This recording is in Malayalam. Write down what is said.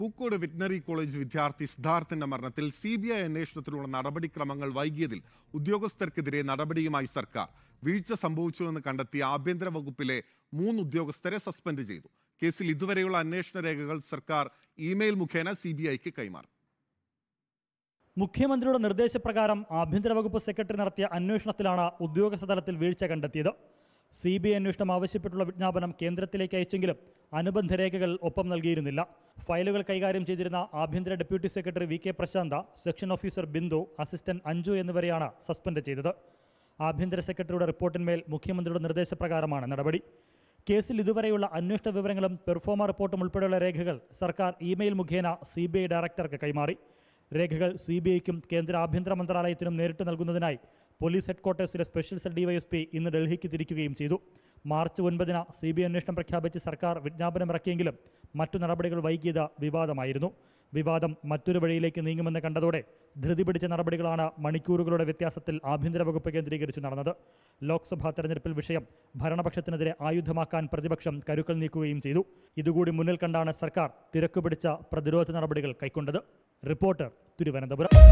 പൂക്കോട് വെറ്റിനറി കോളേജ് വിദ്യാർത്ഥി സിദ്ധാർത്ഥന്റെ മരണത്തിൽ സി ബി ഐ അന്വേഷണത്തിലുള്ള നടപടിക്രമങ്ങൾ വൈകിയതിൽ ഉദ്യോഗസ്ഥർക്കെതിരെ നടപടിയുമായി സർക്കാർ വീഴ്ച സംഭവിച്ചുവെന്ന് കണ്ടെത്തി ആഭ്യന്തര വകുപ്പിലെ മൂന്ന് ഉദ്യോഗസ്ഥരെ സസ്പെൻഡ് ചെയ്തു കേസിൽ ഇതുവരെയുള്ള അന്വേഷണ രേഖകൾ സർക്കാർ ഇമെയിൽ മുഖേന സി ബി ഐക്ക് കൈമാറി മുഖ്യമന്ത്രിയുടെ നിർദ്ദേശപ്രകാരം ആഭ്യന്തര വകുപ്പ് സെക്രട്ടറി നടത്തിയ അന്വേഷണത്തിലാണ് ഉദ്യോഗസ്ഥ തലത്തിൽ വീഴ്ച കണ്ടെത്തിയത് സി ബി ഐ അന്വേഷണം ആവശ്യപ്പെട്ടുള്ള വിജ്ഞാപനം കേന്ദ്രത്തിലേക്ക് അയച്ചെങ്കിലും അനുബന്ധ രേഖകൾ ഒപ്പം നൽകിയിരുന്നില്ല ഫയലുകൾ കൈകാര്യം ചെയ്തിരുന്ന ആഭ്യന്തര deputy secretary V K Prashanth section officer Bindu assistant Anju എന്നിവരെയാണ് സസ്പെൻഡ് ചെയ്തത് ആഭ്യന്തര സെക്രട്ടറിയുടെ റിപ്പോർട്ടിന്മേൽ മുഖ്യമന്ത്രിയുടെ നിർദ്ദേശപ്രകാരമാണ് നടപടി കേസിൽ ഇതുവരെയുള്ള അന്വേഷണ വിവരങ്ങളും പെർഫോമ റിപ്പോർട്ടും ഉൾപ്പെടെയുള്ള രേഖകൾ സർക്കാർ ഇമെയിൽ മുഖേന സി ഡയറക്ടർക്ക് കൈമാറി രേഖകൾ സി ബി ഐക്കും കേന്ദ്ര ആഭ്യന്തര മന്ത്രാലയത്തിനും നേരിട്ട് നൽകുന്നതിനായി പോലീസ് ഹെഡ്ക്വാർട്ടേഴ്സിലെ സ്പെഷ്യൽ സെൽ ഡിവൈഎസ്പി ഇന്ന് ഡൽഹിക്ക് തിരിക്കുകയും ചെയ്തു മാർച്ച് ഒൻപതിന് സി ബി അന്വേഷണം പ്രഖ്യാപിച്ച് സർക്കാർ വിജ്ഞാപനം ഇറക്കിയെങ്കിലും മറ്റു നടപടികൾ വൈകിയത് വിവാദമായിരുന്നു വിവാദം മറ്റൊരു വഴിയിലേക്ക് നീങ്ങുമെന്ന് കണ്ടതോടെ ധൃതി പിടിച്ച നടപടികളാണ് മണിക്കൂറുകളുടെ വ്യത്യാസത്തിൽ ആഭ്യന്തര വകുപ്പ് കേന്ദ്രീകരിച്ചു നടന്നത് ലോക്സഭാ തെരഞ്ഞെടുപ്പിൽ വിഷയം ഭരണപക്ഷത്തിനെതിരെ ആയുധമാക്കാൻ പ്രതിപക്ഷം കരുക്കൾ നീക്കുകയും ചെയ്തു ഇതുകൂടി മുന്നിൽ കണ്ടാണ് സർക്കാർ തിരക്കുപിടിച്ച പ്രതിരോധ നടപടികൾ കൈക്കൊണ്ടത് റിപ്പോർട്ടർ തിരുവനന്തപുരം